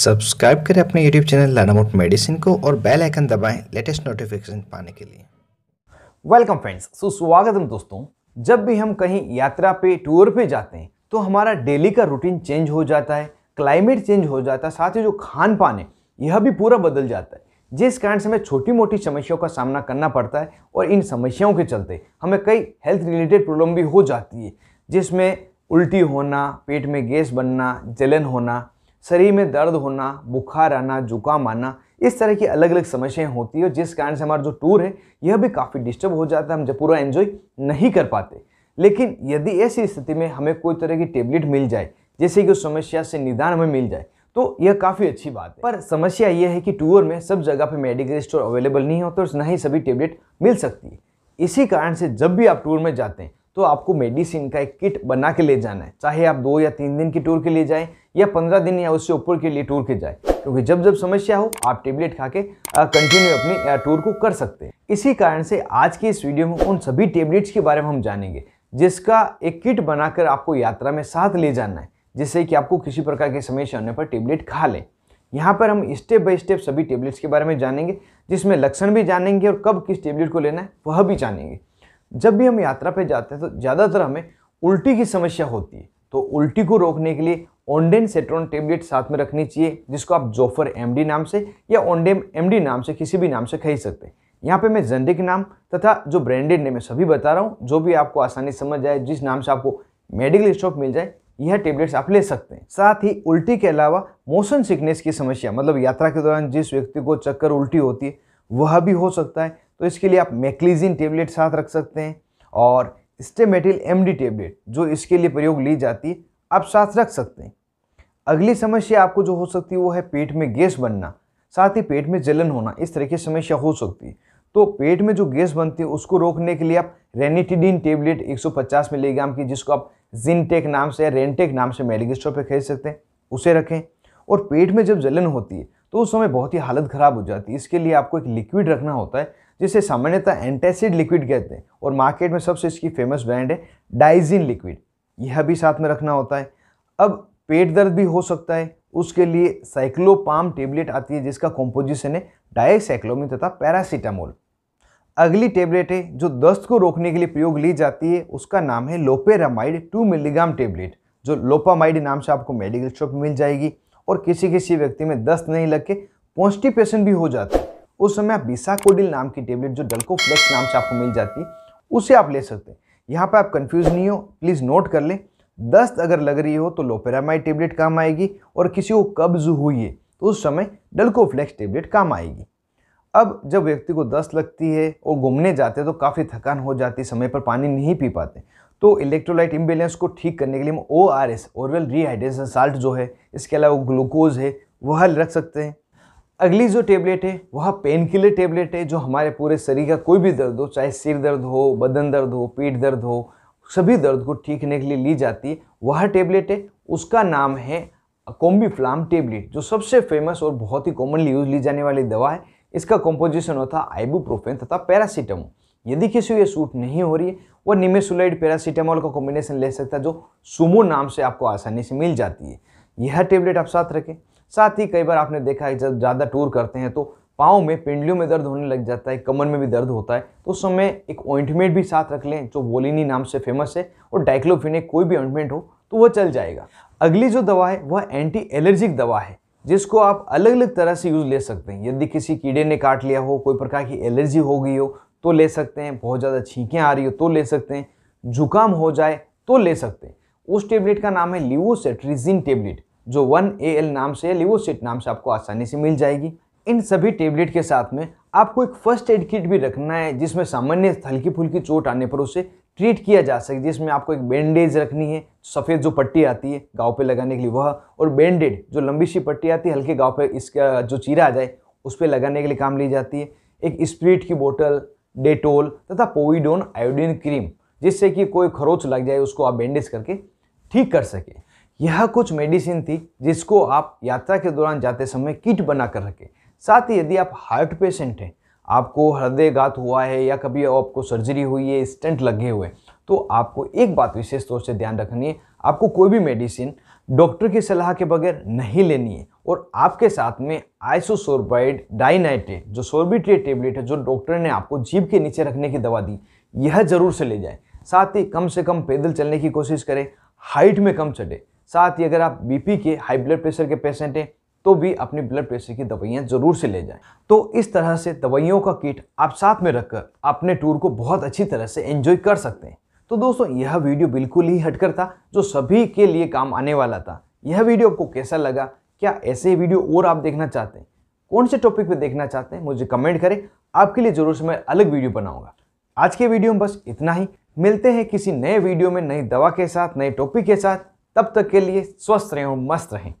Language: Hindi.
सब्सक्राइब करें अपने यूट्यूब चैनल लानामोट मेडिसिन को और बेल आइकन दबाएं लेटेस्ट नोटिफिकेशन पाने के लिए वेलकम फ्रेंड्स है दोस्तों जब भी हम कहीं यात्रा पे टूर पे जाते हैं तो हमारा डेली का रूटीन चेंज हो जाता है क्लाइमेट चेंज हो जाता है साथ ही जो खान पान है यह भी पूरा बदल जाता है जिस कारण से हमें छोटी मोटी समस्याओं का सामना करना पड़ता है और इन समस्याओं के चलते हमें कई हेल्थ रिलेटेड प्रॉब्लम भी हो जाती है जिसमें उल्टी होना पेट में गैस बनना जलन होना शरीर में दर्द होना बुखार आना जुकाम आना इस तरह की अलग अलग समस्याएं होती है जिस कारण से हमारा जो टूर है यह भी काफ़ी डिस्टर्ब हो जाता है हम जब पूरा एंजॉय नहीं कर पाते लेकिन यदि ऐसी स्थिति में हमें कोई तरह की टेबलेट मिल जाए जैसे कि उस समस्या से निदान हमें मिल जाए तो यह काफ़ी अच्छी बात है पर समस्या यह है कि टूर में सब जगह पर मेडिकल स्टोर अवेलेबल नहीं होते और ना ही सभी टेबलेट मिल सकती है इसी कारण से जब भी आप टूर में जाते हैं तो आपको मेडिसिन का एक किट बना के ले जाना है चाहे आप दो या तीन दिन की टूर के लिए जाएं या पंद्रह दिन या उससे ऊपर के लिए टूर के जाए क्योंकि जब जब समस्या हो आप टेबलेट खा के कंटिन्यू अपनी टूर को कर सकते हैं इसी कारण से आज की इस वीडियो में उन सभी टेबलेट्स के बारे में हम जानेंगे जिसका एक किट बनाकर आपको यात्रा में साथ ले जाना है जिससे कि आपको किसी प्रकार की समस्या होने पर टेबलेट खा लें यहाँ पर हम स्टेप बाय स्टेप सभी टेबलेट्स के बारे में जानेंगे जिसमें लक्षण भी जानेंगे और कब किस टेबलेट को लेना है वह भी जानेंगे जब भी हम यात्रा पे जाते हैं तो ज़्यादातर हमें उल्टी की समस्या होती है तो उल्टी को रोकने के लिए ओंडेन सेट्रोन टेबलेट साथ में रखनी चाहिए जिसको आप जोफर एमडी नाम से या ओंडेम एमडी नाम से किसी भी नाम से खरीद सकते हैं यहाँ पे मैं जेंडिक नाम तथा जो ब्रांडेड नेम है सभी बता रहा हूँ जो भी आपको आसानी समझ आए जिस नाम से आपको मेडिकल स्टॉप मिल जाए यह टेबलेट्स आप ले सकते हैं साथ ही उल्टी के अलावा मोशन सिकनेस की समस्या मतलब यात्रा के दौरान जिस व्यक्ति को चक्कर उल्टी होती है वह भी हो सकता है तो इसके लिए आप मैक्लीजिन टेबलेट साथ रख सकते हैं और स्टेमेटिल एमडी टेबलेट जो इसके लिए प्रयोग ली जाती है आप साथ रख सकते हैं अगली समस्या आपको जो हो सकती है वो है पेट में गैस बनना साथ ही पेट में जलन होना इस तरह की समस्या हो सकती है तो पेट में जो गैस बनती है उसको रोकने के लिए आप रेनिटिडिन टेबलेट 150 मिलीग्राम की जिसको आप जिनटेक नाम से या रेनटेक नाम से मेडिकल स्टोर पर खरीद सकते हैं उसे रखें और पेट में जब जलन होती है तो उस समय बहुत ही हालत ख़राब हो जाती है इसके लिए आपको एक लिक्विड रखना होता है जिसे सामान्यतः एंटेसिड लिक्विड कहते हैं और मार्केट में सबसे इसकी फेमस ब्रांड है डाइजिन लिक्विड यह भी साथ में रखना होता है अब पेट दर्द भी हो सकता है उसके लिए साइक्लोपाम टेबलेट आती है जिसका कॉम्पोजिशन है डायसाइक्लोमिन तथा पैरासीटामोल अगली टेबलेट है जो दस्त को रोकने के लिए प्रयोग ली जाती है उसका नाम है लोपेरामाइड टू मिलीग्राम टेबलेट जो लोपामाइड नाम से आपको मेडिकल शॉप मिल जाएगी और किसी किसी व्यक्ति में दस्त नहीं लग के पेशेंट भी हो जाता है उस समय आप बिसाकोडिल नाम की टेबलेट जो डल्को फ्लेक्स नाम से आपको मिल जाती उसे आप ले सकते हैं यहाँ पर आप कंफ्यूज नहीं हो प्लीज़ नोट कर लें दस्त अगर लग रही हो तो लोपेरामाइड टेबलेट काम आएगी और किसी को कब्ज हुई है तो उस समय डल्को फ्लेक्स टेबलेट काम आएगी अब जब व्यक्ति को दस्त लगती है और घूमने जाते हैं तो काफ़ी थकान हो जाती समय पर पानी नहीं पी पाते तो इलेक्ट्रोलाइट इम्बेलेंस को ठीक करने के लिए हम O R S oral rehydration salt जो है इसके अलावा ग्लूकोज है वह रख सकते हैं अगली जो टेबलेट है वह पेन किलर टेबलेट है जो हमारे पूरे शरीर का कोई भी दर्द हो चाहे सिर दर्द हो बदन दर्द हो पीठ दर्द हो सभी दर्द को ठीक करने के लिए ली जाती है वह टेबलेट है उसका नाम है कोम्बी फ्लाम टेबलेट जो सबसे फेमस और बहुत ही कॉमनली यूज ली जाने वाली दवा है इसका कॉम्पोजिशन होता है आइबूप्रोफेन तथा पैरासीटामोल यदि किसी को सूट नहीं हो रही है वह निमेसुलाइड पैरासीटामोल का कॉम्बिनेशन ले सकता है जो सुमो नाम से आपको आसानी से मिल जाती है यह टेबलेट आप साथ रखें साथ ही कई बार आपने देखा है जब ज़्यादा टूर करते हैं तो पाँव में पिंडलियों में दर्द होने लग जाता है कमर में भी दर्द होता है तो उस समय एक ऑइंटमेंट भी साथ रख लें जो वोलिनी नाम से फेमस है और डाइक्लोफिनेक कोई भी ऑइंटमेंट हो तो वह चल जाएगा अगली जो दवा है वह एंटी एलर्जिक दवा है जिसको आप अलग अलग तरह से यूज़ ले सकते हैं यदि किसी कीड़े ने काट लिया हो कोई प्रकार की एलर्जी हो गई हो तो ले सकते हैं बहुत ज़्यादा छींकें आ रही हो तो ले सकते हैं जुकाम हो जाए तो ले सकते हैं उस टेबलेट का नाम है लिवोसेट्रिजिन टेबलेट जो वन ए एल नाम से लिवोसिट नाम से आपको आसानी से मिल जाएगी इन सभी टेबलेट के साथ में आपको एक फर्स्ट एड किट भी रखना है जिसमें सामान्य हल्की फुल्की चोट आने पर उसे ट्रीट किया जा सके जिसमें आपको एक बैंडेज रखनी है सफ़ेद जो पट्टी आती है गाँव पे लगाने के लिए वह और बैंडेड जो लंबी सी पट्टी आती है हल्के गाँव पे इसका जो चीरा आ जाए उस पर लगाने के लिए काम ली जाती है एक स्प्रिट की बोतल डेटोल तथा पोविडोन आयोडीन क्रीम जिससे कि कोई खरोच लग जाए उसको आप बैंडेज करके ठीक कर सकें यह कुछ मेडिसिन थी जिसको आप यात्रा के दौरान जाते समय किट बना कर रखें साथ ही यदि आप हार्ट पेशेंट हैं आपको हृदयघात हुआ है या कभी आपको सर्जरी हुई है स्टेंट लगे हुए तो आपको एक बात विशेष तौर से ध्यान रखनी है आपको कोई भी मेडिसिन डॉक्टर की सलाह के बगैर नहीं लेनी है और आपके साथ में आइसोसोरबाइड डाइनाइटे जो सोर्बिट्रेट टेबलेट है जो डॉक्टर ने आपको जीभ के नीचे रखने की दवा दी यह जरूर से ले जाए साथ ही कम से कम पैदल चलने की कोशिश करें हाइट में कम चढ़े साथ ही अगर आप बीपी के हाई ब्लड प्रेशर के पेशेंट हैं तो भी अपनी ब्लड प्रेशर की दवाइयाँ ज़रूर से ले जाएं तो इस तरह से दवाइयों का किट आप साथ में रखकर अपने टूर को बहुत अच्छी तरह से एंजॉय कर सकते हैं तो दोस्तों यह वीडियो बिल्कुल ही हटकर था जो सभी के लिए काम आने वाला था यह वीडियो आपको कैसा लगा क्या ऐसे वीडियो और आप देखना चाहते हैं कौन से टॉपिक पर देखना चाहते हैं मुझे कमेंट करें आपके लिए ज़रूर से मैं अलग वीडियो बनाऊँगा आज के वीडियो में बस इतना ही मिलते हैं किसी नए वीडियो में नई दवा के साथ नए टॉपिक के साथ तब तक के लिए स्वस्थ रहें और मस्त रहें